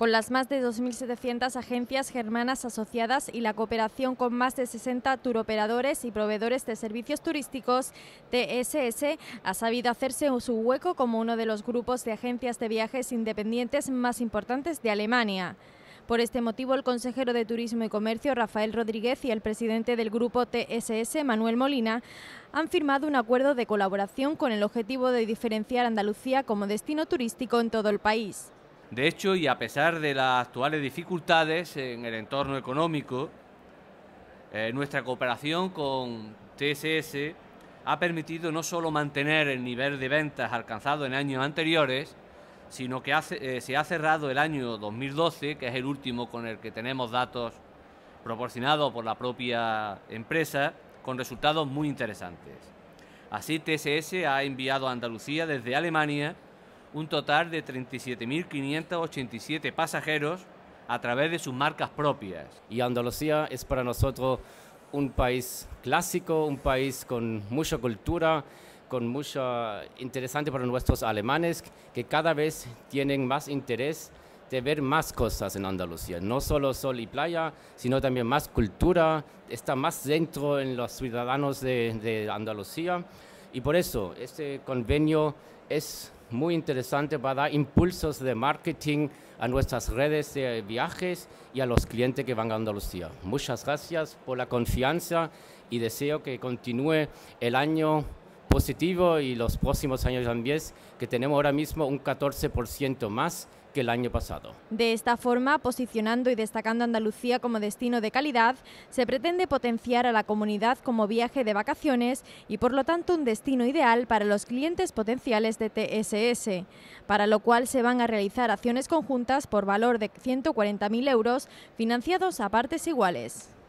con las más de 2.700 agencias germanas asociadas y la cooperación con más de 60 turoperadores y proveedores de servicios turísticos, TSS ha sabido hacerse su hueco como uno de los grupos de agencias de viajes independientes más importantes de Alemania. Por este motivo, el consejero de Turismo y Comercio, Rafael Rodríguez, y el presidente del grupo TSS, Manuel Molina, han firmado un acuerdo de colaboración con el objetivo de diferenciar Andalucía como destino turístico en todo el país. De hecho, y a pesar de las actuales dificultades en el entorno económico, eh, nuestra cooperación con TSS ha permitido no solo mantener el nivel de ventas alcanzado en años anteriores, sino que eh, se ha cerrado el año 2012, que es el último con el que tenemos datos proporcionados por la propia empresa, con resultados muy interesantes. Así, TSS ha enviado a Andalucía desde Alemania un total de 37.587 pasajeros a través de sus marcas propias. Y Andalucía es para nosotros un país clásico, un país con mucha cultura, con mucho interesante para nuestros alemanes, que cada vez tienen más interés de ver más cosas en Andalucía, no solo sol y playa, sino también más cultura, está más dentro en los ciudadanos de, de Andalucía. Y por eso este convenio es muy interesante para dar impulsos de marketing a nuestras redes de viajes y a los clientes que van a Andalucía. Muchas gracias por la confianza y deseo que continúe el año positivo y los próximos años también, que tenemos ahora mismo un 14% más que el año pasado. De esta forma, posicionando y destacando Andalucía como destino de calidad, se pretende potenciar a la comunidad como viaje de vacaciones y por lo tanto un destino ideal para los clientes potenciales de TSS, para lo cual se van a realizar acciones conjuntas por valor de 140.000 euros financiados a partes iguales.